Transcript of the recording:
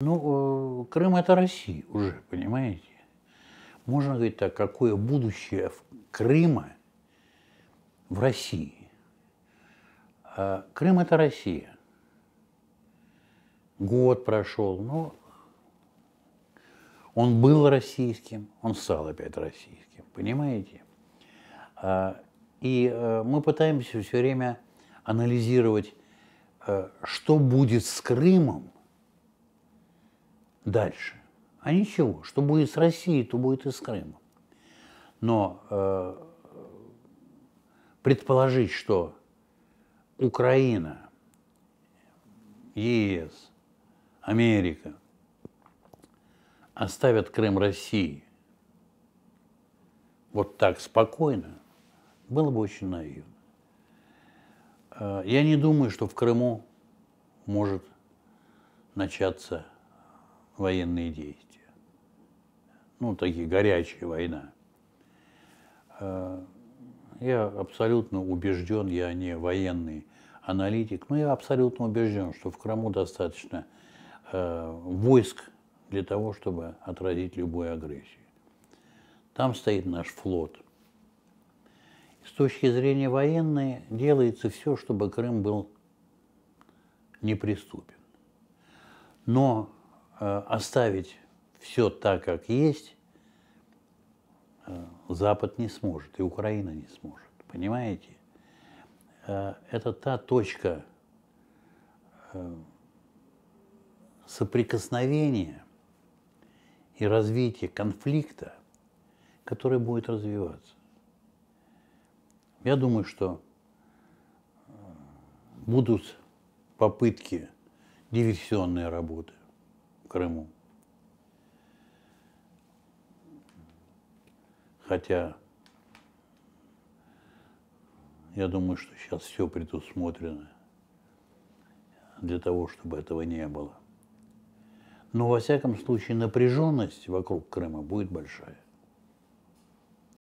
Ну, э, Крым – это Россия уже, понимаете? Можно говорить так, какое будущее Крыма в России. Э, Крым – это Россия. Год прошел, но он был российским, он стал опять российским, понимаете? Э, и мы пытаемся все время анализировать, что будет с Крымом – дальше. А ничего, что будет с Россией, то будет и с Крымом. Но э, предположить, что Украина, ЕС, Америка оставят Крым России вот так спокойно, было бы очень наивно. Э, я не думаю, что в Крыму может начаться военные действия. Ну, такие горячие война. Э, я абсолютно убежден, я не военный аналитик, но я абсолютно убежден, что в Крыму достаточно э, войск для того, чтобы отразить любую агрессию. Там стоит наш флот. С точки зрения военной делается все, чтобы Крым был неприступен. Но Э, оставить все так, как есть, э, Запад не сможет, и Украина не сможет. Понимаете? Э, это та точка соприкосновения и развития конфликта, который будет развиваться. Я думаю, что будут попытки диверсионной работы. Крыму. Хотя я думаю, что сейчас все предусмотрено для того, чтобы этого не было. Но, во всяком случае, напряженность вокруг Крыма будет большая.